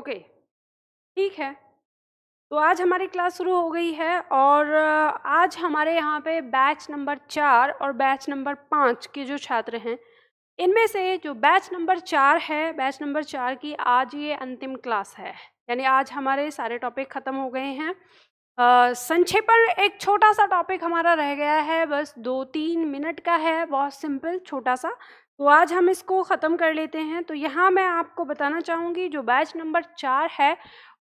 okay ठीक है तो आज हमारी क्लास शुरू हो गई है और आज हमारे यहाँ पे बैच नंबर चार और बैच नंबर पाँच के जो छात्र हैं इनमें से जो बैच नंबर चार है बैच नंबर चार की आज ये अंतिम क्लास है यानी आज हमारे सारे टॉपिक ख़त्म हो गए हैं संक्षेपण एक छोटा सा टॉपिक हमारा रह गया है बस दो तीन मिनट का है बहुत सिंपल छोटा सा तो आज हम इसको ख़त्म कर लेते हैं तो यहाँ मैं आपको बताना चाहूँगी जो बैच नंबर चार है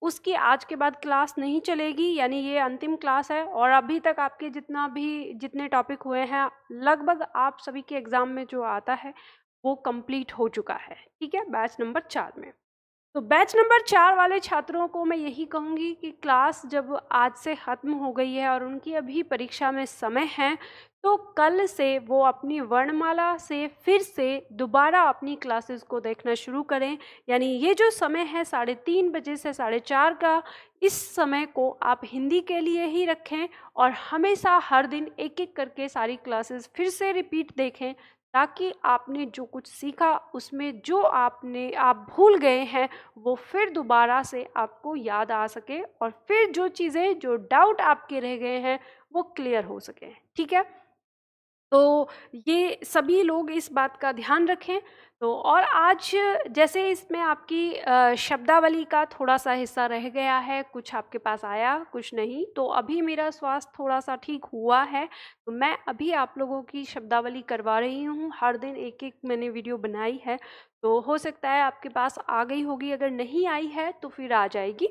उसकी आज के बाद क्लास नहीं चलेगी यानी ये अंतिम क्लास है और अभी तक आपके जितना भी जितने टॉपिक हुए हैं लगभग आप सभी के एग्ज़ाम में जो आता है वो कंप्लीट हो चुका है ठीक है बैच नंबर चार में तो बैच नंबर चार वाले छात्रों को मैं यही कहूँगी कि क्लास जब आज से ख़त्म हो गई है और उनकी अभी परीक्षा में समय है तो कल से वो अपनी वर्णमाला से फिर से दोबारा अपनी क्लासेस को देखना शुरू करें यानी ये जो समय है साढ़े तीन बजे से साढ़े चार का इस समय को आप हिंदी के लिए ही रखें और हमेशा हर दिन एक एक करके सारी क्लासेस फिर से रिपीट देखें ताकि आपने जो कुछ सीखा उसमें जो आपने आप भूल गए हैं वो फिर दोबारा से आपको याद आ सके और फिर जो चीज़ें जो डाउट आपके रह गए हैं वो क्लियर हो सके ठीक है तो ये सभी लोग इस बात का ध्यान रखें तो और आज जैसे इसमें आपकी शब्दावली का थोड़ा सा हिस्सा रह गया है कुछ आपके पास आया कुछ नहीं तो अभी मेरा स्वास्थ्य थोड़ा सा ठीक हुआ है तो मैं अभी आप लोगों की शब्दावली करवा रही हूँ हर दिन एक एक मैंने वीडियो बनाई है तो हो सकता है आपके पास आ गई होगी अगर नहीं आई है तो फिर आ जाएगी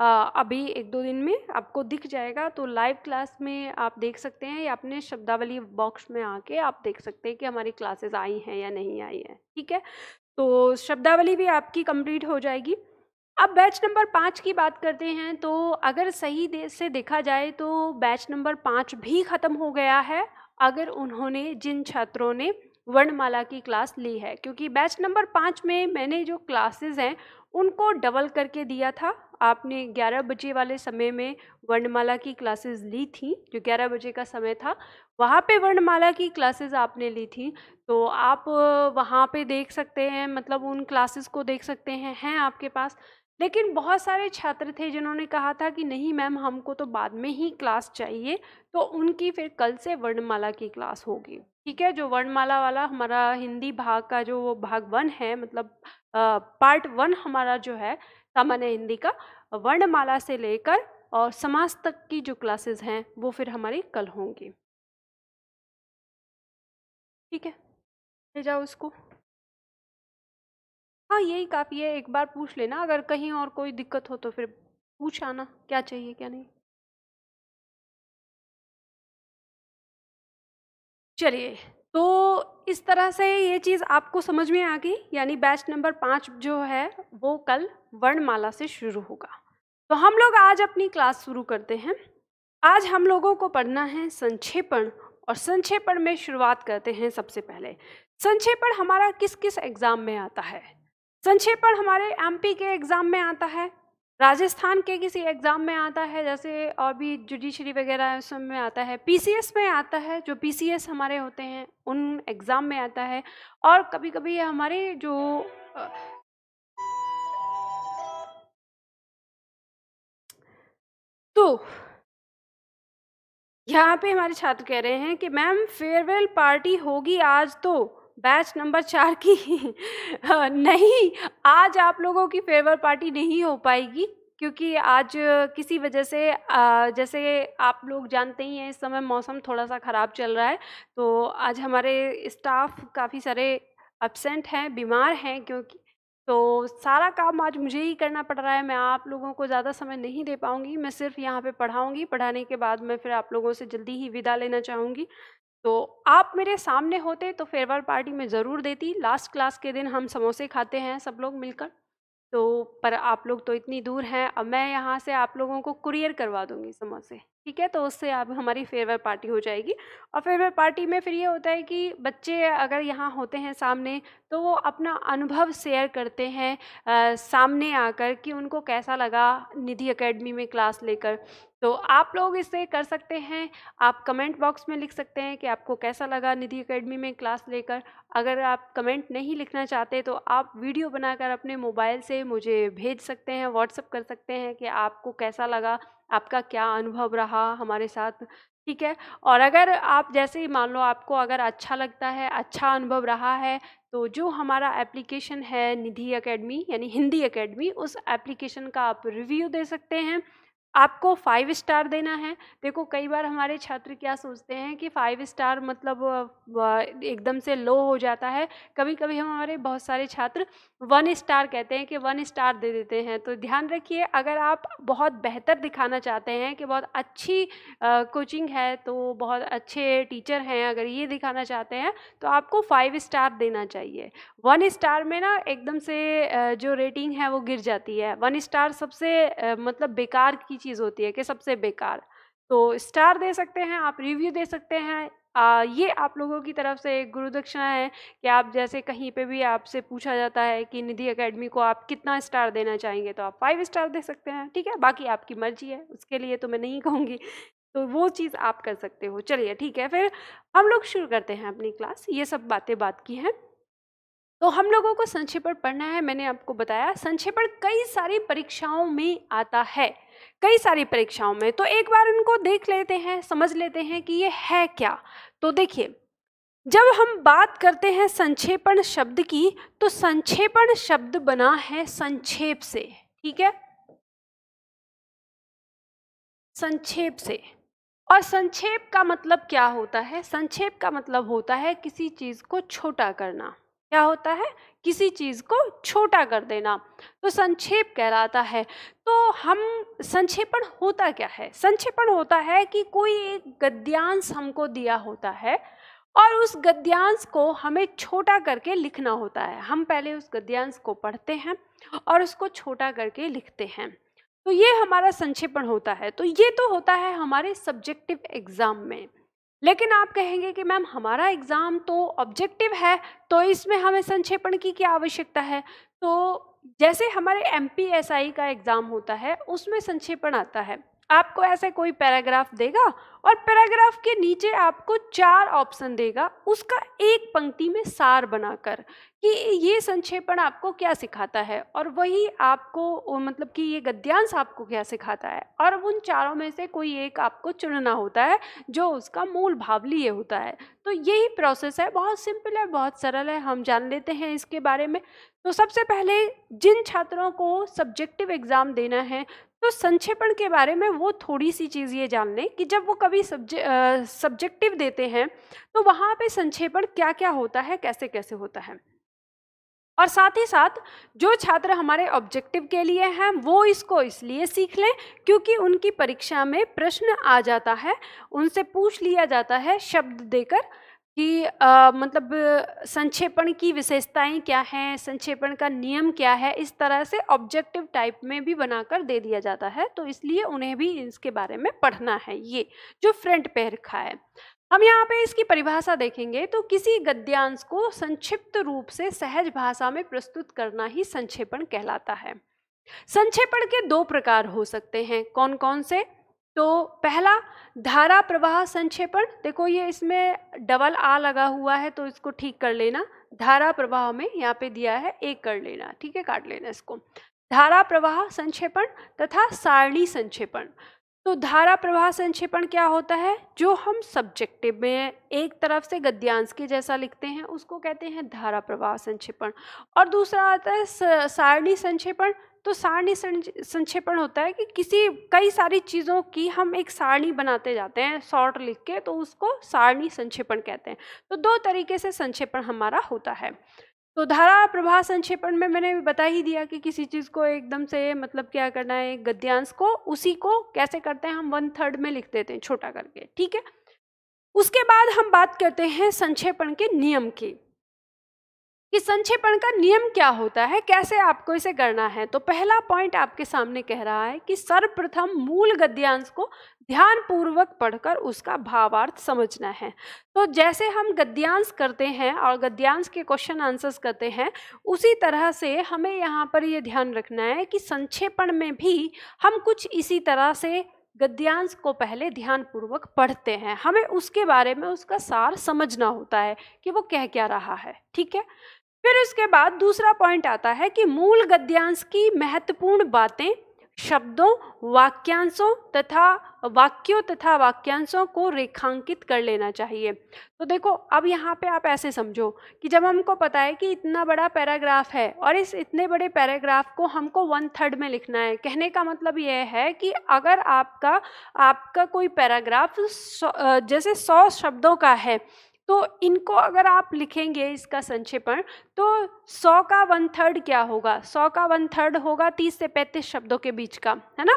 अभी एक दो दिन में आपको दिख जाएगा तो लाइव क्लास में आप देख सकते हैं या अपने शब्दावली बॉक्स में आके आप देख सकते हैं कि हमारी क्लासेस आई हैं या नहीं आई हैं ठीक है तो शब्दावली भी आपकी कंप्लीट हो जाएगी अब बैच नंबर पाँच की बात करते हैं तो अगर सही दे से देखा जाए तो बैच नंबर पाँच भी ख़त्म हो गया है अगर उन्होंने जिन छात्रों ने वर्णमाला की क्लास ली है क्योंकि बैच नंबर पाँच में मैंने जो क्लासेस हैं उनको डबल करके दिया था आपने 11 बजे वाले समय में वर्णमाला की क्लासेस ली थी जो 11 बजे का समय था वहाँ पे वर्णमाला की क्लासेस आपने ली थी तो आप वहाँ पे देख सकते हैं मतलब उन क्लासेस को देख सकते हैं हैं आपके पास लेकिन बहुत सारे छात्र थे जिन्होंने कहा था कि नहीं मैम हमको तो बाद में ही क्लास चाहिए तो उनकी फिर कल से वर्णमाला की क्लास होगी ठीक है जो वर्णमाला वाला हमारा हिंदी भाग का जो भाग वन है मतलब आ, पार्ट वन हमारा जो है सामान्य हिंदी का वर्णमाला से लेकर और समाज तक की जो क्लासेस हैं वो फिर हमारी कल होंगी ठीक है जाओ उसको हाँ यही काफ़ी है एक बार पूछ लेना अगर कहीं और कोई दिक्कत हो तो फिर पूछ आना क्या चाहिए क्या नहीं चलिए तो इस तरह से ये चीज़ आपको समझ में आ गई यानी बैच नंबर पाँच जो है वो कल वर्णमाला से शुरू होगा तो हम लोग आज अपनी क्लास शुरू करते हैं आज हम लोगों को पढ़ना है संक्षेपण और संक्षेपण में शुरुआत करते हैं सबसे पहले संक्षेपण हमारा किस किस एग्ज़ाम में आता है संक्षेपण हमारे एमपी के एग्ज़ाम में आता है राजस्थान के किसी एग्ज़ाम में आता है जैसे और भी जुडिशरी वगैरह सब में आता है पीसीएस में आता है जो पीसीएस हमारे होते हैं उन एग्ज़ाम में आता है और कभी कभी हमारे जो तो यहाँ पे हमारे छात्र कह रहे हैं कि मैम फेयरवेल पार्टी होगी आज तो बैच नंबर चार की नहीं आज आप लोगों की फेवर पार्टी नहीं हो पाएगी क्योंकि आज किसी वजह से जैसे आप लोग जानते ही हैं इस समय मौसम थोड़ा सा ख़राब चल रहा है तो आज हमारे स्टाफ काफ़ी सारे एबसेंट हैं बीमार हैं क्योंकि तो सारा काम आज मुझे ही करना पड़ रहा है मैं आप लोगों को ज़्यादा समय नहीं दे पाऊँगी मैं सिर्फ यहाँ पे पढ़ाऊँगी पढ़ाने के बाद मैं फिर आप लोगों से जल्दी ही विदा लेना चाहूँगी तो आप मेरे सामने होते तो फेयरवेल पार्टी में ज़रूर देती लास्ट क्लास के दिन हम समोसे खाते हैं सब लोग मिलकर तो पर आप लोग तो इतनी दूर हैं अब मैं यहाँ से आप लोगों को कुरियर करवा दूँगी समोसे ठीक है तो उससे आप हमारी फेयरवेल पार्टी हो जाएगी और फेयरवेल पार्टी में फिर ये होता है कि बच्चे अगर यहाँ होते हैं सामने तो वो अपना अनुभव शेयर करते हैं आ, सामने आकर कि उनको कैसा लगा निधि एकेडमी में क्लास लेकर तो आप लोग इसे कर सकते हैं आप कमेंट बॉक्स में लिख सकते हैं कि आपको कैसा लगा निधि एकेडमी में क्लास लेकर अगर आप कमेंट नहीं लिखना चाहते तो आप वीडियो बनाकर अपने मोबाइल से मुझे भेज सकते हैं व्हाट्सअप कर सकते हैं कि आपको कैसा लगा आपका क्या अनुभव रहा हमारे साथ ठीक है और अगर आप जैसे ही मान लो आपको अगर अच्छा लगता है अच्छा अनुभव रहा है तो जो हमारा एप्लीकेशन है निधि एकेडमी यानी हिंदी एकेडमी उस एप्लीकेशन का आप रिव्यू दे सकते हैं आपको फाइव स्टार देना है देखो कई बार हमारे छात्र क्या सोचते हैं कि फाइव स्टार मतलब एकदम से लो हो जाता है कभी कभी हम हमारे बहुत सारे छात्र वन स्टार कहते हैं कि वन स्टार दे देते हैं तो ध्यान रखिए अगर आप बहुत बेहतर दिखाना चाहते हैं कि बहुत अच्छी कोचिंग है तो बहुत अच्छे टीचर हैं अगर ये दिखाना चाहते हैं तो आपको फाइव स्टार देना चाहिए वन स्टार में ना एकदम से जो रेटिंग है वो गिर जाती है वन स्टार सबसे मतलब बेकार की चीज़ होती है कि सबसे बेकार तो स्टार दे सकते हैं आप रिव्यू दे सकते हैं आ, ये आप लोगों की तरफ से एक गुरु दक्षिणा है कि आप जैसे कहीं पे भी आपसे पूछा जाता है कि निधि एकेडमी को आप कितना स्टार देना चाहेंगे तो आप फाइव स्टार दे सकते हैं ठीक है बाकी आपकी मर्जी है उसके लिए तो मैं नहीं कहूँगी तो वो चीज़ आप कर सकते हो चलिए ठीक है फिर हम लोग शुरू करते हैं अपनी क्लास ये सब बातें बात की हैं तो हम लोगों को संक्षेपण पढ़ना है मैंने आपको बताया संक्षेपण कई सारी परीक्षाओं में आता है कई सारी परीक्षाओं में तो एक बार उनको देख लेते हैं समझ लेते हैं कि ये है क्या तो देखिए जब हम बात करते हैं संक्षेपण शब्द की तो संक्षेपण शब्द बना है संक्षेप से ठीक है संक्षेप से और संक्षेप का मतलब क्या होता है संक्षेप का मतलब होता है किसी चीज़ को छोटा करना क्या होता है किसी चीज़ को छोटा कर देना तो संक्षेप कहलाता है तो हम संक्षेपण होता क्या है संक्षेपण होता है कि कोई एक गद्यांश हमको दिया होता है और उस गद्यांश को हमें छोटा करके लिखना होता है हम पहले उस गद्यांश को पढ़ते हैं और उसको छोटा करके लिखते हैं तो ये हमारा संक्षेपण होता है तो ये तो होता है हमारे सब्जेक्टिव एग्ज़ाम में लेकिन आप कहेंगे कि मैम हमारा एग्ज़ाम तो ऑब्जेक्टिव है तो इसमें हमें संक्षेपण की क्या आवश्यकता है तो जैसे हमारे एम का एग्ज़ाम होता है उसमें संक्षेपण आता है आपको ऐसे कोई पैराग्राफ देगा और पैराग्राफ के नीचे आपको चार ऑप्शन देगा उसका एक पंक्ति में सार बनाकर कि ये संक्षेपण आपको क्या सिखाता है और वही आपको मतलब कि ये गद्यांश आपको क्या सिखाता है और उन चारों में से कोई एक आपको चुनना होता है जो उसका मूल भाव लिए होता है तो यही प्रोसेस है बहुत सिंपल है बहुत सरल है हम जान लेते हैं इसके बारे में तो सबसे पहले जिन छात्रों को सब्जेक्टिव एग्ज़ाम देना है तो संक्षेपण के बारे में वो थोड़ी सी चीज़ ये जान लें कि जब वो कभी सब्जे सब्जेक्टिव देते हैं तो वहाँ पे संक्षेपण क्या क्या होता है कैसे कैसे होता है और साथ ही साथ जो छात्र हमारे ऑब्जेक्टिव के लिए हैं वो इसको इसलिए सीख लें क्योंकि उनकी परीक्षा में प्रश्न आ जाता है उनसे पूछ लिया जाता है शब्द देकर कि आ, मतलब संक्षेपण की विशेषताएं क्या हैं संक्षेपण का नियम क्या है इस तरह से ऑब्जेक्टिव टाइप में भी बनाकर दे दिया जाता है तो इसलिए उन्हें भी इसके बारे में पढ़ना है ये जो फ्रंट पे रखा है हम यहाँ पे इसकी परिभाषा देखेंगे तो किसी गद्यांश को संक्षिप्त रूप से सहज भाषा में प्रस्तुत करना ही संक्षेपण कहलाता है संक्षेपण के दो प्रकार हो सकते हैं कौन कौन से तो पहला धारा प्रवाह संक्षेपण देखो ये इसमें डबल आ लगा हुआ है तो इसको ठीक कर लेना धारा प्रवाह में यहाँ पे दिया है एक कर लेना ठीक है काट लेना इसको धारा प्रवाह संक्षेपण तथा सारणी संक्षेपण तो धारा प्रवाह संक्षेपण क्या होता है जो हम सब्जेक्टिव में एक तरफ से गद्यांश के जैसा लिखते हैं उसको कहते हैं धारा प्रवाह संक्षेपण और दूसरा आता है सारणी संक्षेपण तो सारणी संक्षेपण होता है कि किसी कई सारी चीज़ों की हम एक सारणी बनाते जाते हैं शॉर्ट लिख के तो उसको सारणी संक्षेपण कहते हैं तो दो तरीके से संक्षेपण हमारा होता है तो धारा प्रभाव संक्षेपण में मैंने बता ही दिया कि किसी चीज़ को एकदम से मतलब क्या करना है गद्यांश को उसी को कैसे करते हैं हम वन थर्ड में लिख देते हैं छोटा करके ठीक है उसके बाद हम बात करते हैं संक्षेपण के नियम की कि संक्षेपण का नियम क्या होता है कैसे आपको इसे करना है तो पहला पॉइंट आपके सामने कह रहा है कि सर्वप्रथम मूल गद्यांश को ध्यानपूर्वक पढ़कर उसका भावार्थ समझना है तो जैसे हम गद्यांश करते हैं और गद्यांश के क्वेश्चन आंसर्स करते हैं उसी तरह से हमें यहाँ पर ये ध्यान रखना है कि संक्षेपण में भी हम कुछ इसी तरह से गद्यांश को पहले ध्यानपूर्वक पढ़ते हैं हमें उसके बारे में उसका सार समझना होता है कि वो कह क्या रहा है ठीक है फिर उसके बाद दूसरा पॉइंट आता है कि मूल गद्यांश की महत्वपूर्ण बातें शब्दों वाक्यांशों तथा वाक्यों तथा वाक्यांशों को रेखांकित कर लेना चाहिए तो देखो अब यहाँ पे आप ऐसे समझो कि जब हमको पता है कि इतना बड़ा पैराग्राफ है और इस इतने बड़े पैराग्राफ को हमको वन थर्ड में लिखना है कहने का मतलब यह है कि अगर आपका आपका कोई पैराग्राफ जैसे सौ शब्दों का है तो इनको अगर आप लिखेंगे इसका संक्षेपण तो सौ का वन थर्ड क्या होगा सौ का वन थर्ड होगा तीस से पैंतीस शब्दों के बीच का है ना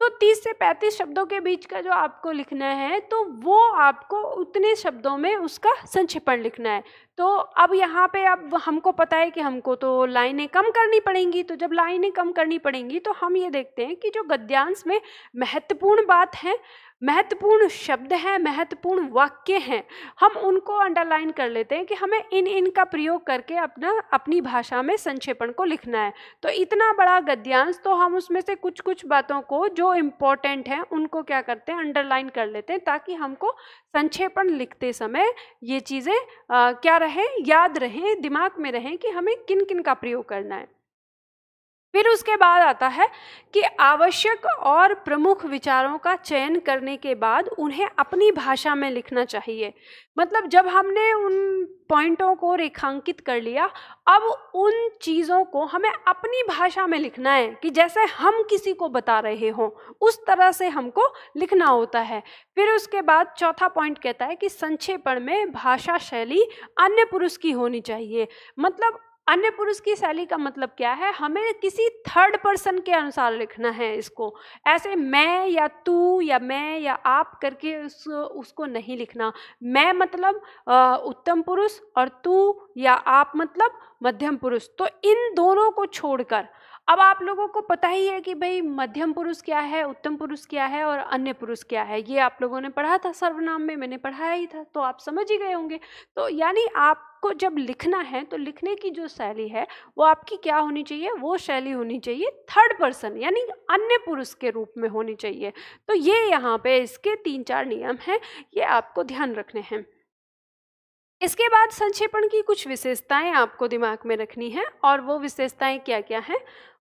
तो तीस से पैंतीस शब्दों के बीच का जो आपको लिखना है तो वो आपको उतने शब्दों में उसका संक्षेपण लिखना है तो अब यहाँ पे अब हमको पता है कि हमको तो लाइनें कम करनी पड़ेंगी तो जब लाइनें कम करनी पड़ेंगी तो हम ये देखते हैं कि जो गद्यांश में महत्वपूर्ण बात है महत्वपूर्ण शब्द हैं महत्वपूर्ण वाक्य हैं हम उनको अंडरलाइन कर लेते हैं कि हमें इन इन का प्रयोग करके अपना अपनी भाषा में संक्षेपण को लिखना है तो इतना बड़ा गद्यांश तो हम उसमें से कुछ कुछ बातों को जो इम्पोर्टेंट हैं उनको क्या करते हैं अंडरलाइन कर लेते हैं ताकि हमको संक्षेपण लिखते समय ये चीज़ें क्या रहें याद रहें दिमाग में रहें कि हमें किन किन का प्रयोग करना है फिर उसके बाद आता है कि आवश्यक और प्रमुख विचारों का चयन करने के बाद उन्हें अपनी भाषा में लिखना चाहिए मतलब जब हमने उन पॉइंटों को रेखांकित कर लिया अब उन चीज़ों को हमें अपनी भाषा में लिखना है कि जैसे हम किसी को बता रहे हों उस तरह से हमको लिखना होता है फिर उसके बाद चौथा पॉइंट कहता है कि संक्षेपण में भाषा शैली अन्य पुरुष की होनी चाहिए मतलब अन्य पुरुष की शैली का मतलब क्या है हमें किसी थर्ड पर्सन के अनुसार लिखना है इसको ऐसे मैं या तू या मैं या आप करके उस उसको नहीं लिखना मैं मतलब उत्तम पुरुष और तू या आप मतलब मध्यम पुरुष तो इन दोनों को छोड़कर अब आप लोगों को पता ही है कि भाई मध्यम पुरुष क्या है उत्तम पुरुष क्या है और अन्य पुरुष क्या है ये आप लोगों ने पढ़ा था सर्वनाम में मैंने पढ़ाया ही था तो आप समझ ही गए होंगे तो यानी आपको जब लिखना है तो लिखने की जो शैली है वो आपकी क्या होनी चाहिए वो शैली होनी चाहिए थर्ड पर्सन यानी अन्य पुरुष के रूप में होनी चाहिए तो ये यहाँ पे इसके तीन चार नियम हैं ये आपको ध्यान रखने हैं इसके बाद संक्षेपण की कुछ विशेषताएं आपको दिमाग में रखनी है और वो विशेषताएं क्या क्या हैं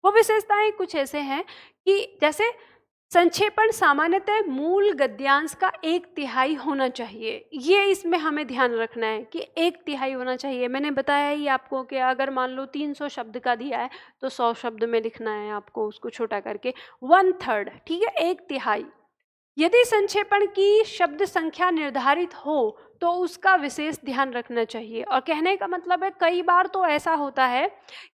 वो विशेषताएं कुछ ऐसे हैं कि जैसे संक्षेपण सामान्यतः मूल गद्यांश का एक तिहाई होना चाहिए ये इसमें हमें ध्यान रखना है कि एक तिहाई होना चाहिए मैंने बताया ही आपको कि अगर मान लो 300 शब्द का दिया है तो 100 शब्द में लिखना है आपको उसको छोटा करके वन थर्ड ठीक है एक तिहाई यदि संक्षेपण की शब्द संख्या निर्धारित हो तो उसका विशेष ध्यान रखना चाहिए और कहने का मतलब है कई बार तो ऐसा होता है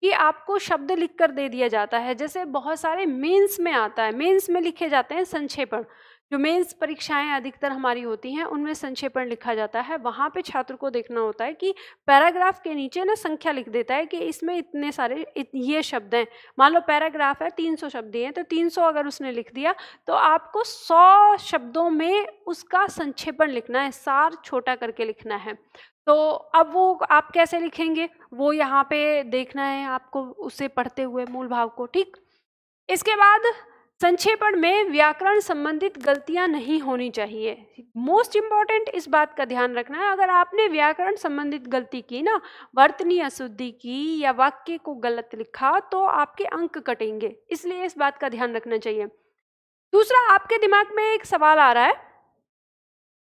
कि आपको शब्द लिख कर दे दिया जाता है जैसे बहुत सारे मेंस में आता है मेंस में लिखे जाते हैं संक्षेपण जो मेंस परीक्षाएं अधिकतर हमारी होती हैं उनमें संक्षेपण लिखा जाता है वहाँ पे छात्र को देखना होता है कि पैराग्राफ के नीचे ना संख्या लिख देता है कि इसमें इतने सारे इत, ये शब्द हैं मान लो पैराग्राफ है 300 शब्द हैं तो 300 अगर उसने लिख दिया तो आपको 100 शब्दों में उसका संक्षेपण लिखना है सार छोटा करके लिखना है तो अब वो आप कैसे लिखेंगे वो यहाँ पे देखना है आपको उसे पढ़ते हुए मूल भाव को ठीक इसके बाद संक्षेपण में व्याकरण संबंधित गलतियां नहीं होनी चाहिए मोस्ट इम्पॉर्टेंट इस बात का ध्यान रखना है अगर आपने व्याकरण संबंधित गलती की ना वर्तनी अशुद्धि की या वाक्य को गलत लिखा तो आपके अंक कटेंगे इसलिए इस बात का ध्यान रखना चाहिए दूसरा आपके दिमाग में एक सवाल आ रहा है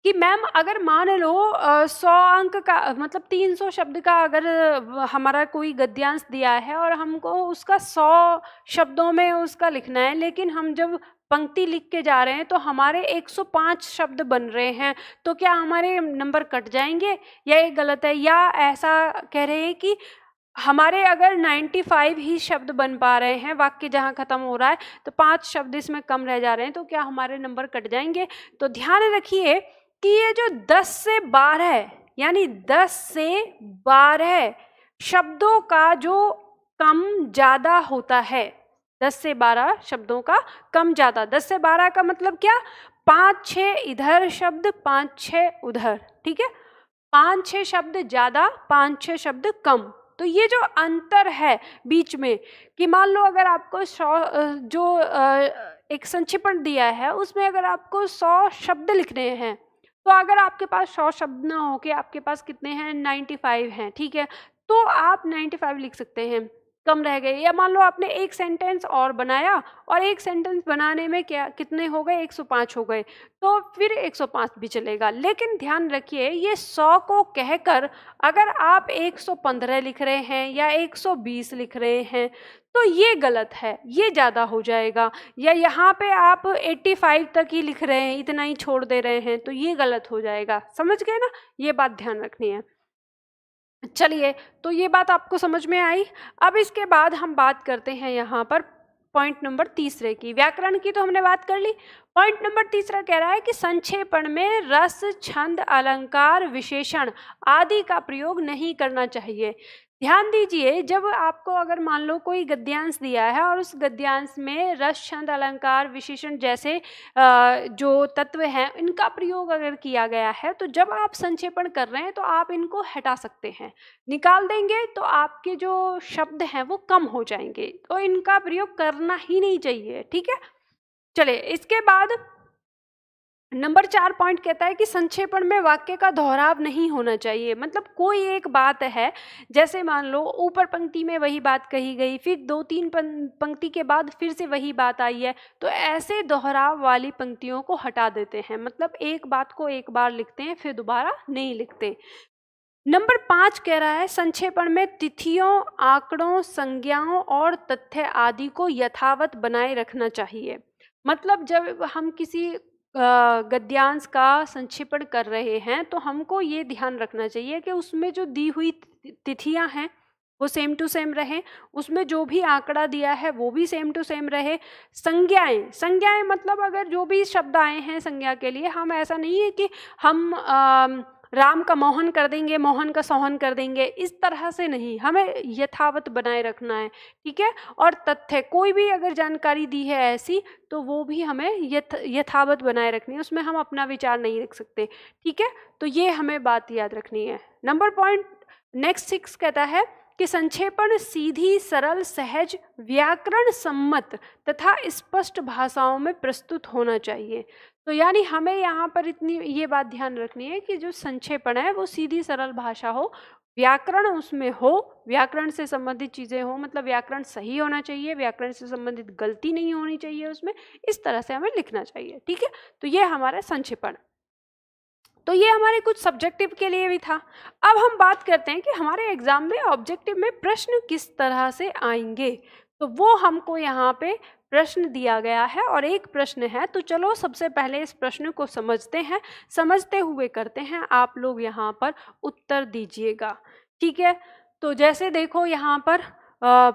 कि मैम अगर मान लो सौ अंक का मतलब तीन सौ शब्द का अगर हमारा कोई गद्यांश दिया है और हमको उसका सौ शब्दों में उसका लिखना है लेकिन हम जब पंक्ति लिख के जा रहे हैं तो हमारे 105 शब्द बन रहे हैं तो क्या हमारे नंबर कट जाएंगे या ये गलत है या ऐसा कह रहे हैं कि हमारे अगर 95 ही शब्द बन पा रहे हैं वाक्य जहाँ ख़त्म हो रहा है तो पाँच शब्द इसमें कम रह जा रहे हैं तो क्या हमारे नंबर कट जाएंगे तो ध्यान रखिए कि ये जो दस से बारह है यानी दस से बारह शब्दों का जो कम ज़्यादा होता है दस से बारह शब्दों का कम ज़्यादा दस से बारह का मतलब क्या पाँच छः इधर शब्द पाँच छः उधर ठीक है पाँच छः शब्द ज़्यादा पाँच छः शब्द कम तो ये जो अंतर है बीच में कि मान लो अगर आपको सौ जो एक संक्षिपण दिया है उसमें अगर आपको सौ शब्द लिखने हैं तो अगर आपके पास सौ शब्द ना हो के आपके पास कितने हैं नाइन्टी फाइव हैं ठीक है तो आप नाइन्टी फाइव लिख सकते हैं कम रह गए या मान लो आपने एक सेंटेंस और बनाया और एक सेंटेंस बनाने में क्या कितने हो गए 105 हो गए तो फिर 105 भी चलेगा लेकिन ध्यान रखिए ये 100 को कहकर अगर आप 115 लिख रहे हैं या 120 लिख रहे हैं तो ये गलत है ये ज़्यादा हो जाएगा या यहाँ पे आप 85 तक ही लिख रहे हैं इतना ही छोड़ दे रहे हैं तो ये गलत हो जाएगा समझ गए ना ये बात ध्यान रखनी है चलिए तो ये बात आपको समझ में आई अब इसके बाद हम बात करते हैं यहाँ पर पॉइंट नंबर तीसरे की व्याकरण की तो हमने बात कर ली पॉइंट नंबर तीसरा कह रहा है कि संक्षेपण में रस छंद अलंकार विशेषण आदि का प्रयोग नहीं करना चाहिए ध्यान दीजिए जब आपको अगर मान लो कोई गद्यांश दिया है और उस गद्यांश में रस छंद अलंकार विशेषण जैसे जो तत्व हैं इनका प्रयोग अगर किया गया है तो जब आप संक्षेपण कर रहे हैं तो आप इनको हटा सकते हैं निकाल देंगे तो आपके जो शब्द हैं वो कम हो जाएंगे तो इनका प्रयोग करना ही नहीं चाहिए ठीक है चले इसके बाद नंबर चार पॉइंट कहता है कि संक्षेपण में वाक्य का दोहराव नहीं होना चाहिए मतलब कोई एक बात है जैसे मान लो ऊपर पंक्ति में वही बात कही गई फिर दो तीन पंक्ति के बाद फिर से वही बात आई है तो ऐसे दोहराव वाली पंक्तियों को हटा देते हैं मतलब एक बात को एक बार लिखते हैं फिर दोबारा नहीं लिखते नंबर पाँच कह रहा है संक्षेपण में तिथियों आंकड़ों संज्ञाओं और तथ्य आदि को यथावत बनाए रखना चाहिए मतलब जब हम किसी गद्यांश का संक्षिपण कर रहे हैं तो हमको ये ध्यान रखना चाहिए कि उसमें जो दी हुई तिथियां हैं वो सेम टू सेम रहे उसमें जो भी आंकड़ा दिया है वो भी सेम टू सेम रहे संज्ञाएं संज्ञाएं मतलब अगर जो भी शब्द आए हैं संज्ञा के लिए हम ऐसा नहीं है कि हम आ, राम का मोहन कर देंगे मोहन का सोहन कर देंगे इस तरह से नहीं हमें यथावत बनाए रखना है ठीक है और तथ्य कोई भी अगर जानकारी दी है ऐसी तो वो भी हमें यथ यथावत बनाए रखनी है उसमें हम अपना विचार नहीं रख सकते ठीक है तो ये हमें बात याद रखनी है नंबर पॉइंट नेक्स्ट सिक्स कहता है कि संक्षेपण सीधी सरल सहज व्याकरण सम्मत तथा स्पष्ट भाषाओं में प्रस्तुत होना चाहिए तो यानी हमें यहाँ पर इतनी ये बात ध्यान रखनी है कि जो संक्षेपण है वो सीधी सरल भाषा हो व्याकरण उसमें हो व्याकरण से संबंधित चीज़ें हो मतलब व्याकरण सही होना चाहिए व्याकरण से संबंधित गलती नहीं होनी चाहिए उसमें इस तरह से हमें लिखना चाहिए ठीक है तो ये हमारा संक्षेपण तो ये हमारे कुछ सब्जेक्टिव के लिए भी था अब हम बात करते हैं कि हमारे एग्ज़ाम में ऑब्जेक्टिव में प्रश्न किस तरह से आएंगे तो वो हमको यहाँ पे प्रश्न दिया गया है और एक प्रश्न है तो चलो सबसे पहले इस प्रश्न को समझते हैं समझते हुए करते हैं आप लोग यहाँ पर उत्तर दीजिएगा ठीक है तो जैसे देखो यहाँ पर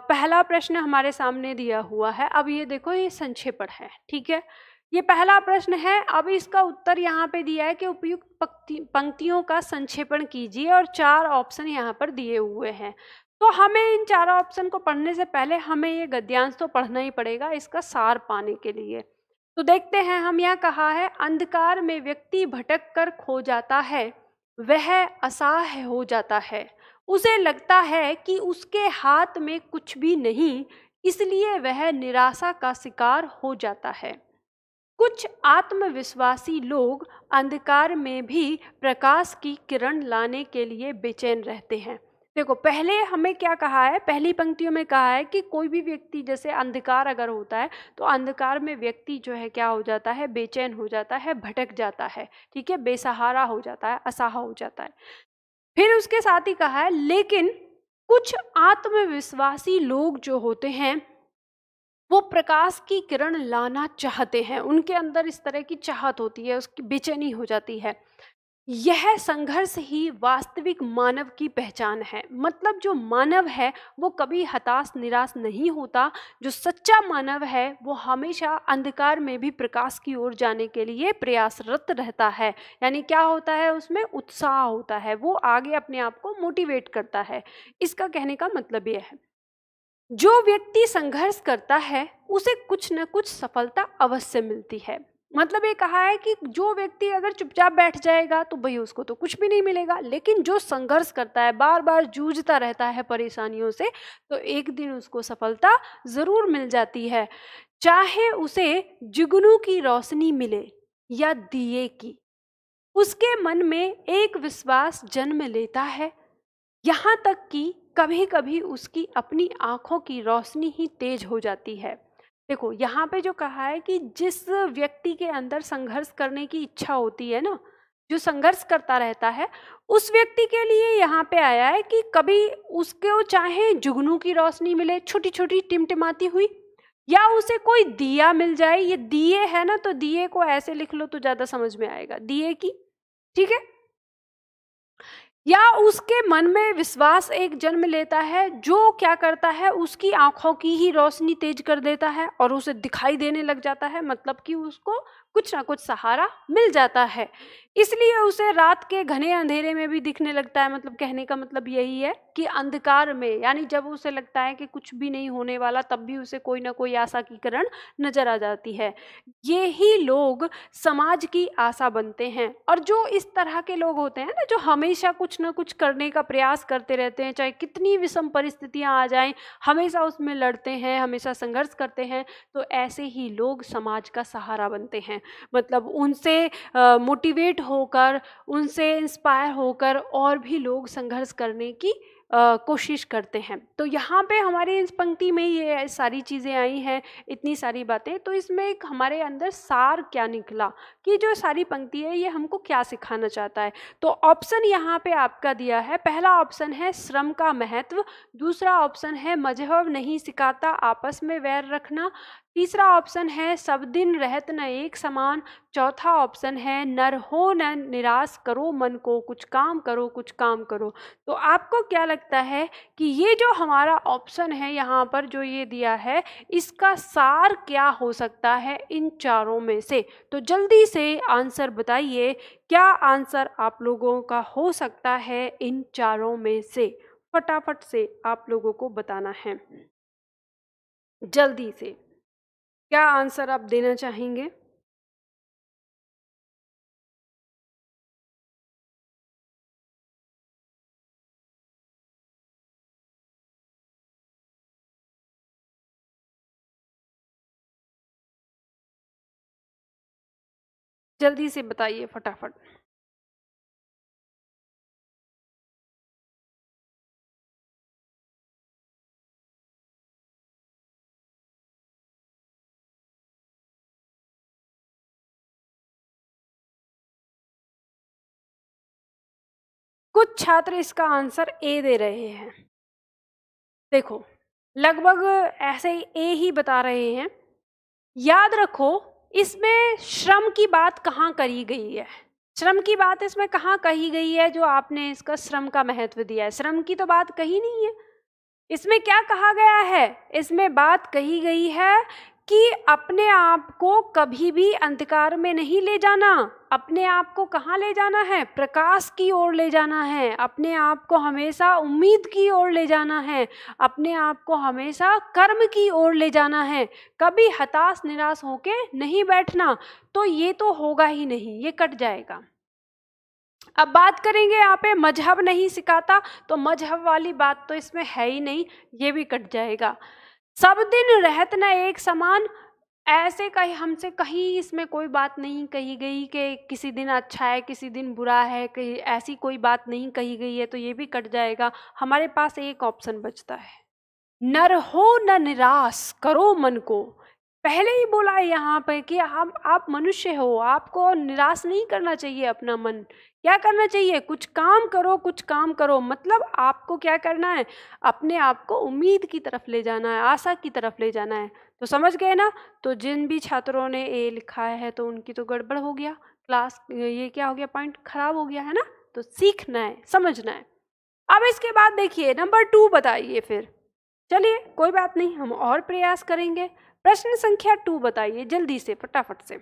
पहला प्रश्न हमारे सामने दिया हुआ है अब ये देखो ये संक्षेपण है ठीक है ये पहला प्रश्न है अब इसका उत्तर यहाँ पे दिया है कि उपयुक्त पंक्ति पंक्तियों का संक्षेपण कीजिए और चार ऑप्शन यहाँ पर दिए हुए हैं तो हमें इन चारों ऑप्शन को पढ़ने से पहले हमें ये गद्यांश तो पढ़ना ही पड़ेगा इसका सार पाने के लिए तो देखते हैं हम यहाँ कहा है अंधकार में व्यक्ति भटक कर खो जाता है वह असह हो जाता है उसे लगता है कि उसके हाथ में कुछ भी नहीं इसलिए वह निराशा का शिकार हो जाता है कुछ आत्मविश्वासी लोग अंधकार में भी प्रकाश की किरण लाने के लिए बेचैन रहते हैं देखो पहले हमें क्या कहा है पहली पंक्तियों में कहा है कि कोई भी व्यक्ति जैसे अंधकार अगर होता है तो अंधकार में व्यक्ति जो है क्या हो जाता है बेचैन हो जाता है भटक जाता है ठीक है बेसहारा हो जाता है असहा हो जाता है फिर उसके साथ ही कहा है लेकिन कुछ आत्मविश्वासी लोग जो होते हैं वो प्रकाश की किरण लाना चाहते हैं उनके अंदर इस तरह की चाहत होती है उसकी बेचैनी हो जाती है यह संघर्ष ही वास्तविक मानव की पहचान है मतलब जो मानव है वो कभी हताश निराश नहीं होता जो सच्चा मानव है वो हमेशा अंधकार में भी प्रकाश की ओर जाने के लिए प्रयासरत रहता है यानी क्या होता है उसमें उत्साह होता है वो आगे अपने आप को मोटिवेट करता है इसका कहने का मतलब यह है जो व्यक्ति संघर्ष करता है उसे कुछ न कुछ सफलता अवश्य मिलती है मतलब ये कहा है कि जो व्यक्ति अगर चुपचाप बैठ जाएगा तो भाई उसको तो कुछ भी नहीं मिलेगा लेकिन जो संघर्ष करता है बार बार जूझता रहता है परेशानियों से तो एक दिन उसको सफलता ज़रूर मिल जाती है चाहे उसे जुगनू की रोशनी मिले या दिए की उसके मन में एक विश्वास जन्म लेता है यहाँ तक कि कभी कभी उसकी अपनी आँखों की रोशनी ही तेज हो जाती है देखो यहाँ पे जो कहा है कि जिस व्यक्ति के अंदर संघर्ष करने की इच्छा होती है ना जो संघर्ष करता रहता है उस व्यक्ति के लिए यहाँ पे आया है कि कभी उसको चाहे जुगनू की रोशनी मिले छोटी छोटी टिमटिमाती हुई या उसे कोई दिया मिल जाए ये दिए है ना तो दिए को ऐसे लिख लो तो ज़्यादा समझ में आएगा दिए की ठीक है या उसके मन में विश्वास एक जन्म लेता है जो क्या करता है उसकी आंखों की ही रोशनी तेज कर देता है और उसे दिखाई देने लग जाता है मतलब कि उसको कुछ ना कुछ सहारा मिल जाता है इसलिए उसे रात के घने अंधेरे में भी दिखने लगता है मतलब कहने का मतलब यही है कि अंधकार में यानी जब उसे लगता है कि कुछ भी नहीं होने वाला तब भी उसे कोई ना कोई आशा की करण नजर आ जाती है ये ही लोग समाज की आशा बनते हैं और जो इस तरह के लोग होते हैं ना जो हमेशा कुछ ना कुछ करने का प्रयास करते रहते हैं चाहे कितनी विषम परिस्थितियाँ आ जाएं हमेशा उसमें लड़ते हैं हमेशा संघर्ष करते हैं तो ऐसे ही लोग समाज का सहारा बनते हैं हैं मतलब उनसे मोटिवेट होकर उनसे इंस्पायर होकर और भी लोग संघर्ष करने की आ, कोशिश करते हैं तो यहाँ पे हमारे इस पंक्ति में ये सारी चीज़ें आई हैं इतनी सारी बातें तो इसमें एक हमारे अंदर सार क्या निकला कि जो सारी पंक्ति है ये हमको क्या सिखाना चाहता है तो ऑप्शन यहाँ पे आपका दिया है पहला ऑप्शन है श्रम का महत्व दूसरा ऑप्शन है मजहब नहीं सिखाता आपस में वैर रखना तीसरा ऑप्शन है सब दिन रहत न एक समान चौथा ऑप्शन है नर हो न निराश करो मन को कुछ काम करो कुछ काम करो तो आपको क्या लगता है कि ये जो हमारा ऑप्शन है यहाँ पर जो ये दिया है इसका सार क्या हो सकता है इन चारों में से तो जल्दी से आंसर बताइए क्या आंसर आप लोगों का हो सकता है इन चारों में से फटाफट से आप लोगों को बताना है जल्दी से क्या आंसर आप देना चाहेंगे जल्दी से बताइए फटाफट कुछ छात्र इसका आंसर ए दे रहे हैं देखो लगभग ऐसे ही ए ही बता रहे हैं याद रखो इसमें श्रम की बात कहाँ करी गई है श्रम की बात इसमें कहाँ कही गई है जो आपने इसका श्रम का महत्व दिया है श्रम की तो बात कही नहीं है इसमें क्या कहा गया है इसमें बात कही गई है कि अपने आप को कभी भी अंधकार में नहीं ले जाना अपने आप को कहाँ ले जाना है प्रकाश की ओर ले जाना है अपने आप को हमेशा उम्मीद की ओर ले जाना है अपने आप को हमेशा कर्म की ओर ले जाना है कभी हताश निराश होके नहीं बैठना तो ये तो होगा ही नहीं ये कट जाएगा अब बात करेंगे यहाँ पे मजहब नहीं सिखाता तो मजहब वाली बात तो इसमें है ही नहीं ये भी कट जाएगा सब दिन रहत न एक समान ऐसे कहीं हमसे कहीं इसमें कोई बात नहीं कही गई कि किसी दिन अच्छा है किसी दिन बुरा है कहीं ऐसी कोई बात नहीं कही गई है तो ये भी कट जाएगा हमारे पास एक ऑप्शन बचता है नर हो न निराश करो मन को पहले ही बोला है यहाँ पर कि हम आप, आप मनुष्य हो आपको निराश नहीं करना चाहिए अपना मन क्या करना चाहिए कुछ काम करो कुछ काम करो मतलब आपको क्या करना है अपने आप को उम्मीद की तरफ ले जाना है आशा की तरफ ले जाना है तो समझ गए ना तो जिन भी छात्रों ने ए लिखा है तो उनकी तो गड़बड़ हो गया क्लास ये क्या हो गया पॉइंट खराब हो गया है ना तो सीखना है समझना है अब इसके बाद देखिए नंबर टू बताइए फिर चलिए कोई बात नहीं हम और प्रयास करेंगे प्रश्न संख्या टू बताइए जल्दी से फटाफट से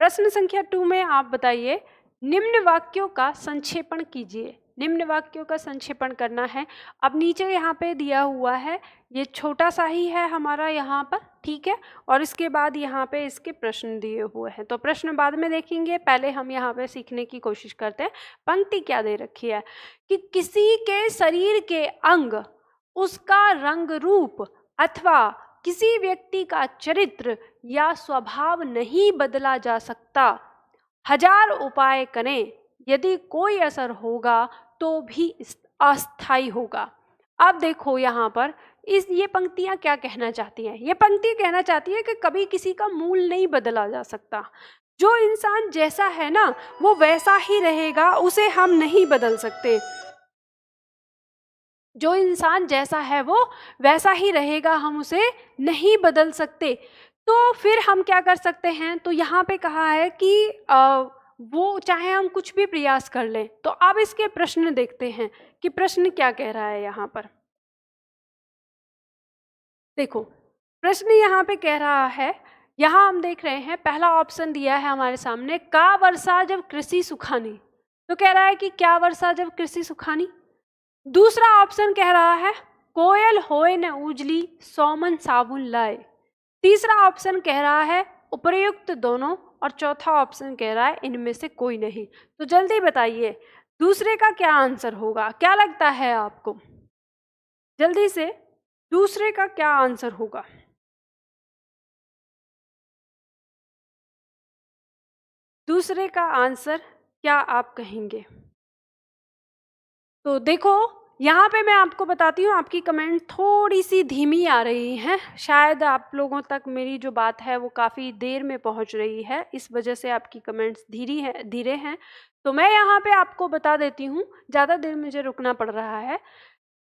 प्रश्न संख्या टू में आप बताइए निम्न वाक्यों का संक्षेपण कीजिए निम्न वाक्यों का संक्षेपण करना है अब नीचे यहाँ पे दिया हुआ है ये छोटा सा ही है हमारा यहाँ पर ठीक है और इसके बाद यहाँ पे इसके प्रश्न दिए हुए हैं तो प्रश्न बाद में देखेंगे पहले हम यहाँ पे सीखने की कोशिश करते हैं पंक्ति क्या दे रखी है कि किसी के शरीर के अंग उसका रंग रूप अथवा किसी व्यक्ति का चरित्र या स्वभाव नहीं बदला जा सकता हजार उपाय करें यदि कोई असर होगा तो भी अस्थाई होगा अब देखो यहाँ पर इस ये पंक्तियाँ क्या कहना चाहती हैं ये पंक्ति कहना चाहती है कि कभी किसी का मूल नहीं बदला जा सकता जो इंसान जैसा है ना वो वैसा ही रहेगा उसे हम नहीं बदल सकते जो इंसान जैसा है वो वैसा ही रहेगा हम उसे नहीं बदल सकते तो फिर हम क्या कर सकते हैं तो यहाँ पे कहा है कि आ, वो चाहे हम कुछ भी प्रयास कर लें तो अब इसके प्रश्न देखते हैं कि प्रश्न क्या कह रहा है यहाँ पर देखो प्रश्न यहाँ पे कह रहा है यहाँ हम देख रहे हैं पहला ऑप्शन दिया है हमारे सामने का वर्षा जब कृषि सुखानी तो कह रहा है कि क्या वर्षा जब कृषि सुखानी दूसरा ऑप्शन कह रहा है कोयल होए न उजली सोमन साबुन लाए तीसरा ऑप्शन कह रहा है उपर्युक्त दोनों और चौथा ऑप्शन कह रहा है इनमें से कोई नहीं तो जल्दी बताइए दूसरे का क्या आंसर होगा क्या लगता है आपको जल्दी से दूसरे का क्या आंसर होगा दूसरे का आंसर क्या आप कहेंगे तो देखो यहाँ पे मैं आपको बताती हूँ आपकी कमेंट थोड़ी सी धीमी आ रही है शायद आप लोगों तक मेरी जो बात है वो काफ़ी देर में पहुँच रही है इस वजह से आपकी कमेंट्स धीरी है धीरे हैं तो मैं यहाँ पे आपको बता देती हूँ ज़्यादा देर मुझे रुकना पड़ रहा है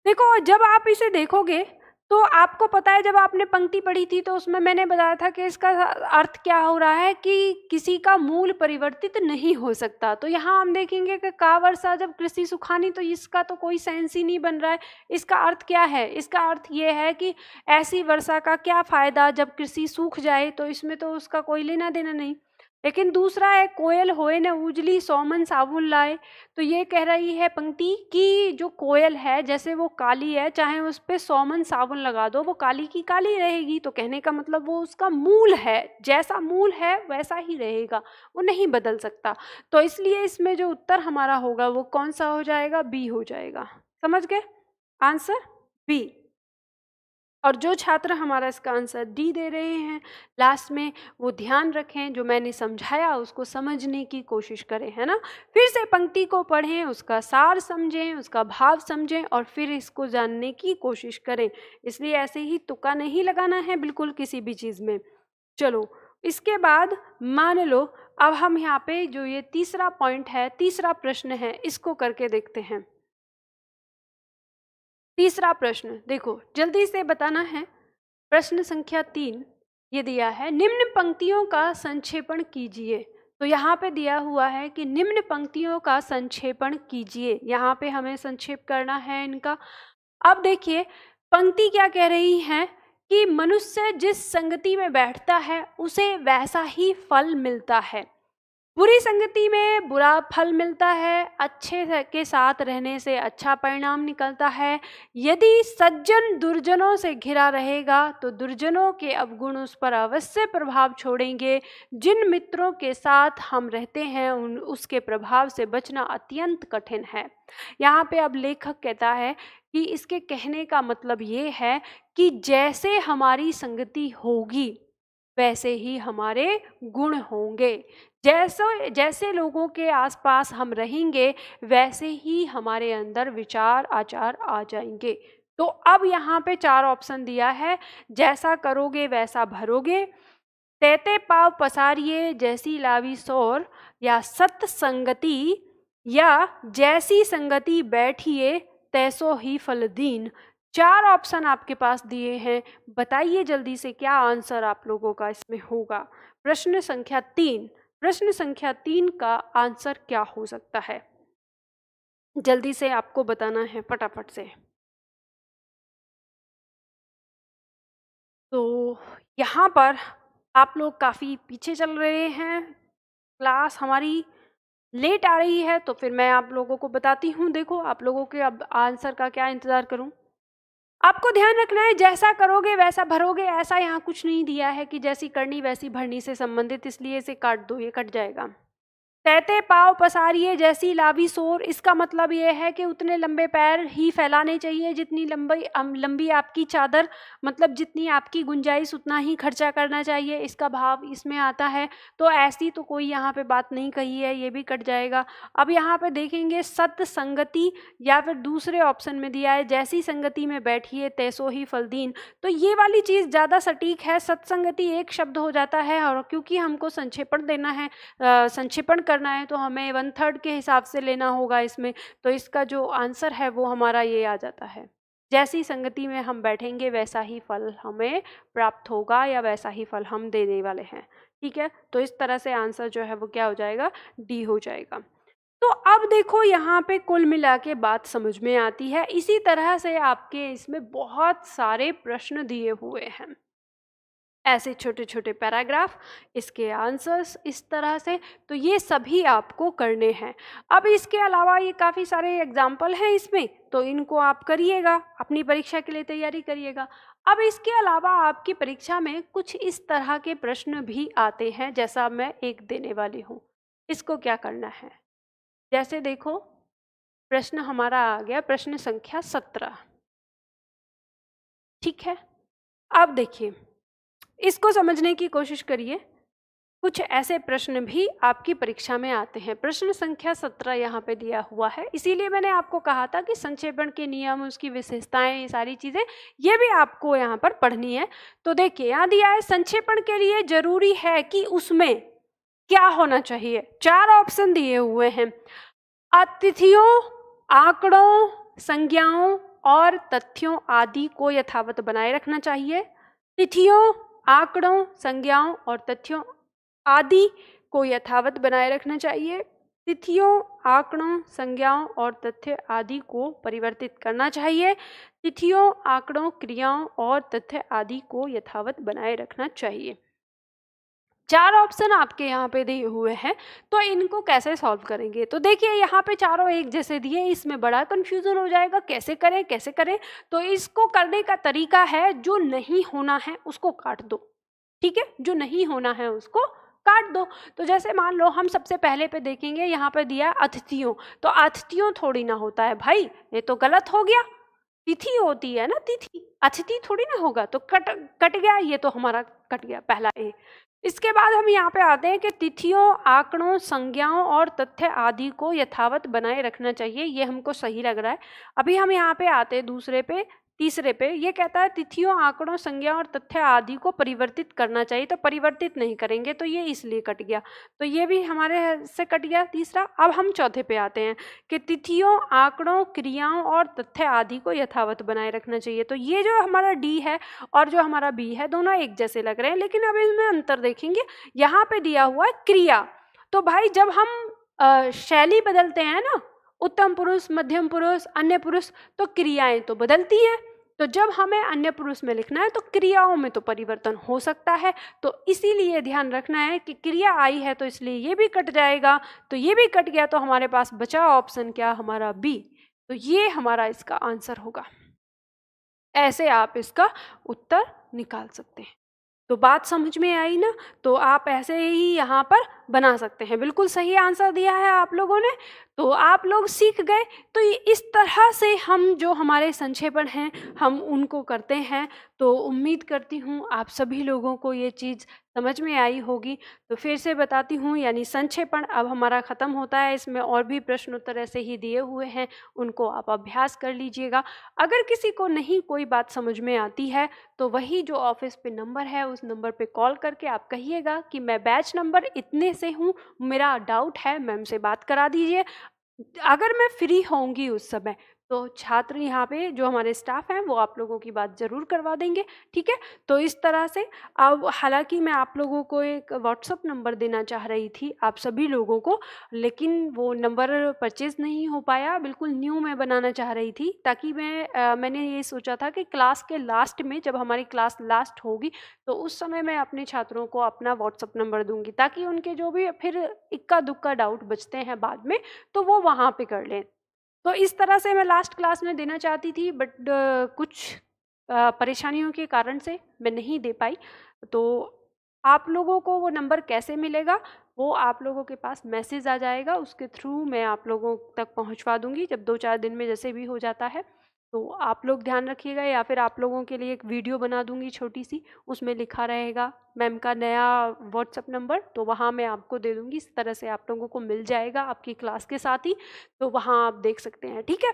देखो जब आप इसे देखोगे तो आपको पता है जब आपने पंक्ति पढ़ी थी तो उसमें मैंने बताया था कि इसका अर्थ क्या हो रहा है कि किसी का मूल परिवर्तित नहीं हो सकता तो यहाँ हम देखेंगे कि का वर्षा जब कृषि सुखानी तो इसका तो कोई सेंस ही नहीं बन रहा है इसका अर्थ क्या है इसका अर्थ ये है कि ऐसी वर्षा का क्या फ़ायदा जब कृषि सूख जाए तो इसमें तो उसका कोई लेना देना नहीं लेकिन दूसरा है कोयल होए न उजली सोमन साबुन लाए तो ये कह रही है पंक्ति कि जो कोयल है जैसे वो काली है चाहे उस पर सोमन साबुन लगा दो वो काली की काली रहेगी तो कहने का मतलब वो उसका मूल है जैसा मूल है वैसा ही रहेगा वो नहीं बदल सकता तो इसलिए इसमें जो उत्तर हमारा होगा वो कौन सा हो जाएगा बी हो जाएगा समझ गए आंसर बी और जो छात्र हमारा इसका आंसर डी दे रहे हैं लास्ट में वो ध्यान रखें जो मैंने समझाया उसको समझने की कोशिश करें है ना फिर से पंक्ति को पढ़ें उसका सार समझें उसका भाव समझें और फिर इसको जानने की कोशिश करें इसलिए ऐसे ही तुक्का नहीं लगाना है बिल्कुल किसी भी चीज़ में चलो इसके बाद मान लो अब हम यहाँ पे जो ये तीसरा पॉइंट है तीसरा प्रश्न है इसको करके देखते हैं तीसरा प्रश्न देखो जल्दी से बताना है प्रश्न संख्या तीन ये दिया है निम्न पंक्तियों का संक्षेपण कीजिए तो यहाँ पे दिया हुआ है कि निम्न पंक्तियों का संक्षेपण कीजिए यहाँ पे हमें संक्षेप करना है इनका अब देखिए पंक्ति क्या कह रही है कि मनुष्य जिस संगति में बैठता है उसे वैसा ही फल मिलता है बुरी संगति में बुरा फल मिलता है अच्छे के साथ रहने से अच्छा परिणाम निकलता है यदि सज्जन दुर्जनों से घिरा रहेगा तो दुर्जनों के अवगुण उस पर अवश्य प्रभाव छोड़ेंगे जिन मित्रों के साथ हम रहते हैं उन उसके प्रभाव से बचना अत्यंत कठिन है यहाँ पे अब लेखक कहता है कि इसके कहने का मतलब ये है कि जैसे हमारी संगति होगी वैसे ही हमारे गुण होंगे जैसे जैसे लोगों के आसपास हम रहेंगे वैसे ही हमारे अंदर विचार आचार आ जाएंगे तो अब यहाँ पे चार ऑप्शन दिया है जैसा करोगे वैसा भरोगे तैते पाव पसारिए जैसी लावी सौर या सत संगति या जैसी संगति बैठिए तैसो ही दीन चार ऑप्शन आपके पास दिए हैं बताइए जल्दी से क्या आंसर आप लोगों का इसमें होगा प्रश्न संख्या तीन प्रश्न संख्या तीन का आंसर क्या हो सकता है जल्दी से आपको बताना है फटाफट से तो यहाँ पर आप लोग काफ़ी पीछे चल रहे हैं क्लास हमारी लेट आ रही है तो फिर मैं आप लोगों को बताती हूँ देखो आप लोगों के अब आंसर का क्या इंतज़ार करूँ आपको ध्यान रखना है जैसा करोगे वैसा भरोगे ऐसा यहाँ कुछ नहीं दिया है कि जैसी करनी वैसी भरनी से संबंधित इसलिए इसे काट दो ये कट जाएगा तैते पाव पसारिए जैसी लावी सोर इसका मतलब ये है कि उतने लंबे पैर ही फैलाने चाहिए जितनी लंबी लंबी आपकी चादर मतलब जितनी आपकी गुंजाइश उतना ही खर्चा करना चाहिए इसका भाव इसमें आता है तो ऐसी तो कोई यहाँ पे बात नहीं कही है ये भी कट जाएगा अब यहाँ पे देखेंगे सत संगति या फिर दूसरे ऑप्शन में दिया है जैसी संगति में बैठिए तैसो ही फलदीन तो ये वाली चीज़ ज़्यादा सटीक है सत्संगति एक शब्द हो जाता है और क्योंकि हमको संक्षेपण देना है संक्षेपण करना है तो हमें वन थर्ड के हिसाब से लेना होगा इसमें तो इसका जो आंसर है वो हमारा ये आ जाता है जैसी संगति में हम बैठेंगे वैसा ही फल हमें प्राप्त होगा या वैसा ही फल हम देने वाले हैं ठीक है तो इस तरह से आंसर जो है वो क्या हो जाएगा डी हो जाएगा तो अब देखो यहाँ पे कुल मिला के बात समझ में आती है इसी तरह से आपके इसमें बहुत सारे प्रश्न दिए हुए हैं ऐसे छोटे छोटे पैराग्राफ इसके आंसर्स इस तरह से तो ये सभी आपको करने हैं अब इसके अलावा ये काफ़ी सारे एग्जाम्पल हैं इसमें तो इनको आप करिएगा अपनी परीक्षा के लिए तैयारी करिएगा अब इसके अलावा आपकी परीक्षा में कुछ इस तरह के प्रश्न भी आते हैं जैसा मैं एक देने वाली हूँ इसको क्या करना है जैसे देखो प्रश्न हमारा आ गया प्रश्न संख्या सत्रह ठीक है अब देखिए इसको समझने की कोशिश करिए कुछ ऐसे प्रश्न भी आपकी परीक्षा में आते हैं प्रश्न संख्या सत्रह यहाँ पे दिया हुआ है इसीलिए मैंने आपको कहा था कि संक्षेपण के नियम उसकी विशेषताएं ये सारी चीज़ें ये भी आपको यहाँ पर पढ़नी है तो देखिए यहाँ दिया है संक्षेपण के लिए जरूरी है कि उसमें क्या होना चाहिए चार ऑप्शन दिए हुए हैं अतिथियों आंकड़ों संज्ञाओं और तथ्यों आदि को यथावत बनाए रखना चाहिए तिथियों आंकड़ों संज्ञाओं और तथ्यों आदि को यथावत बनाए रखना चाहिए तिथियों आंकड़ों संज्ञाओं और तथ्य आदि को परिवर्तित करना चाहिए तिथियों आंकड़ों क्रियाओं और तथ्य आदि को यथावत बनाए रखना चाहिए चार ऑप्शन आपके यहाँ पे दिए हुए हैं तो इनको कैसे सॉल्व करेंगे तो देखिए यहाँ पे चारों एक जैसे दिए इसमें बड़ा कन्फ्यूज़न हो जाएगा कैसे करें कैसे करें तो इसको करने का तरीका है जो नहीं होना है उसको काट दो ठीक है जो नहीं होना है उसको काट दो तो जैसे मान लो हम सबसे पहले पे देखेंगे यहाँ पे दिया अतिथियों तो अतिथियों थोड़ी ना होता है भाई ये तो गलत हो गया तिथि होती है ना तिथि अतिथि थोड़ी ना होगा तो कट कट गया ये तो हमारा कट गया पहला ए इसके बाद हम यहाँ पे आते हैं कि तिथियों आंकड़ों संज्ञाओं और तथ्य आदि को यथावत बनाए रखना चाहिए ये हमको सही लग रहा है अभी हम यहाँ पे आते हैं दूसरे पे तीसरे पे ये कहता है तिथियों आंकड़ों संज्ञा और तथ्य आदि को परिवर्तित करना चाहिए तो परिवर्तित नहीं करेंगे तो ये इसलिए कट गया तो ये भी हमारे से कट गया तीसरा अब हम चौथे पे आते हैं कि तिथियों आंकड़ों क्रियाओं और तथ्य आदि को यथावत बनाए रखना चाहिए तो ये जो हमारा डी है और जो हमारा बी है दोनों एक जैसे लग रहे हैं लेकिन अब इसमें अंतर देखेंगे यहाँ पर दिया हुआ है क्रिया तो भाई जब हम शैली बदलते हैं ना उत्तम पुरुष मध्यम पुरुष अन्य पुरुष तो क्रियाएं तो बदलती हैं तो जब हमें अन्य पुरुष में लिखना है तो क्रियाओं में तो परिवर्तन हो सकता है तो इसीलिए ध्यान रखना है कि क्रिया आई है तो इसलिए ये भी कट जाएगा तो ये भी कट गया तो हमारे पास बचा ऑप्शन क्या हमारा बी तो ये हमारा इसका आंसर होगा ऐसे आप इसका उत्तर निकाल सकते हैं तो बात समझ में आई ना तो आप ऐसे ही यहाँ पर बना सकते हैं बिल्कुल सही आंसर दिया है आप लोगों ने तो आप लोग सीख गए तो इस तरह से हम जो हमारे संक्षेपण हैं हम उनको करते हैं तो उम्मीद करती हूँ आप सभी लोगों को ये चीज़ समझ में आई होगी तो फिर से बताती हूँ यानी संक्षेपण अब हमारा ख़त्म होता है इसमें और भी प्रश्न उत्तर ऐसे ही दिए हुए हैं उनको आप अभ्यास कर लीजिएगा अगर किसी को नहीं कोई बात समझ में आती है तो वही जो ऑफिस पे नंबर है उस नंबर पे कॉल करके आप कहिएगा कि मैं बैच नंबर इतने से हूँ मेरा डाउट है मैम से बात करा दीजिए अगर मैं फ्री होंगी उस समय तो छात्र यहाँ पे जो हमारे स्टाफ हैं वो आप लोगों की बात ज़रूर करवा देंगे ठीक है तो इस तरह से अब हालांकि मैं आप लोगों को एक व्हाट्सअप नंबर देना चाह रही थी आप सभी लोगों को लेकिन वो नंबर परचेज़ नहीं हो पाया बिल्कुल न्यू मैं बनाना चाह रही थी ताकि मैं आ, मैंने ये सोचा था कि क्लास के लास्ट में जब हमारी क्लास लास्ट होगी तो उस समय मैं अपने छात्रों को अपना व्हाट्सअप नंबर दूंगी ताकि उनके जो भी फिर इक्का दुक्का डाउट बचते हैं बाद में तो वो वहाँ पर कर लें तो इस तरह से मैं लास्ट क्लास में देना चाहती थी बट uh, कुछ uh, परेशानियों के कारण से मैं नहीं दे पाई तो आप लोगों को वो नंबर कैसे मिलेगा वो आप लोगों के पास मैसेज आ जाएगा उसके थ्रू मैं आप लोगों तक पहुंचवा दूंगी जब दो चार दिन में जैसे भी हो जाता है तो आप लोग ध्यान रखिएगा या फिर आप लोगों के लिए एक वीडियो बना दूंगी छोटी सी उसमें लिखा रहेगा मैम का नया व्हाट्सअप नंबर तो वहाँ मैं आपको दे दूंगी इस तरह से आप लोगों को मिल जाएगा आपकी क्लास के साथ ही तो वहाँ आप देख सकते हैं ठीक है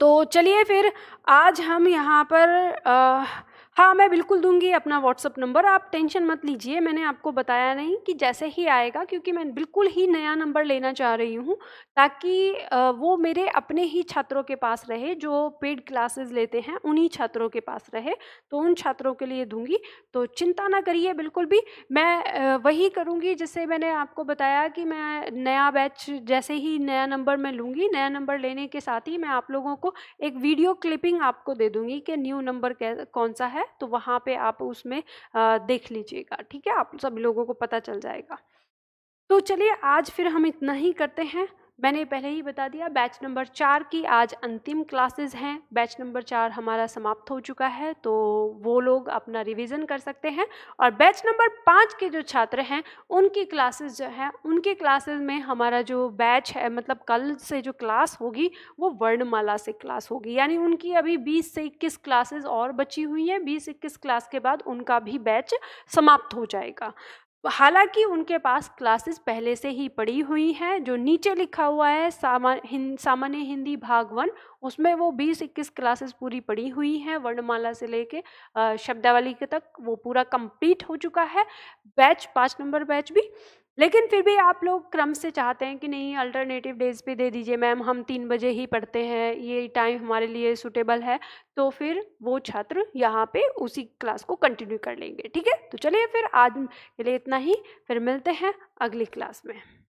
तो चलिए फिर आज हम यहाँ पर आ, हाँ मैं बिल्कुल दूंगी अपना व्हाट्सअप नंबर आप टेंशन मत लीजिए मैंने आपको बताया नहीं कि जैसे ही आएगा क्योंकि मैं बिल्कुल ही नया नंबर लेना चाह रही हूँ ताकि वो मेरे अपने ही छात्रों के पास रहे जो पेड क्लासेस लेते हैं उन्हीं छात्रों के पास रहे तो उन छात्रों के लिए दूंगी तो चिंता ना करिए बिल्कुल भी मैं वही करूँगी जिससे मैंने आपको बताया कि मैं नया बैच जैसे ही नया नंबर मैं लूँगी नया नंबर लेने के साथ ही मैं आप लोगों को एक वीडियो क्लिपिंग आपको दे दूँगी कि न्यू नंबर कौन सा है है तो वहाँ पे आप उसमें देख लीजिएगा ठीक है आप सभी लोगों को पता चल जाएगा तो चलिए आज फिर हम इतना ही करते हैं मैंने पहले ही बता दिया बैच नंबर चार की आज अंतिम क्लासेस हैं बैच नंबर चार हमारा समाप्त हो चुका है तो वो लोग अपना रिवीजन कर सकते हैं और बैच नंबर पाँच के जो छात्र हैं उनकी क्लासेस जो हैं उनकी क्लासेस में हमारा जो बैच है मतलब कल से जो क्लास होगी वो वर्णमाला से क्लास होगी यानी उनकी अभी बीस से इक्कीस क्लासेज और बची हुई हैं बीस इक्कीस क्लास के बाद उनका भी बैच समाप्त हो जाएगा हालांकि उनके पास क्लासेस पहले से ही पड़ी हुई हैं जो नीचे लिखा हुआ है सामा हिं, सामान्य हिंदी भाग वन उसमें वो 20-21 क्लासेस पूरी पड़ी हुई हैं वर्णमाला से लेके शब्दावली के तक वो पूरा कंप्लीट हो चुका है बैच पाँच नंबर बैच भी लेकिन फिर भी आप लोग क्रम से चाहते हैं कि नहीं अल्टरनेटिव डेज़ पे दे दीजिए मैम हम तीन बजे ही पढ़ते हैं ये टाइम हमारे लिए सूटेबल है तो फिर वो छात्र यहाँ पे उसी क्लास को कंटिन्यू कर लेंगे ठीक है तो चलिए फिर आज के लिए इतना ही फिर मिलते हैं अगली क्लास में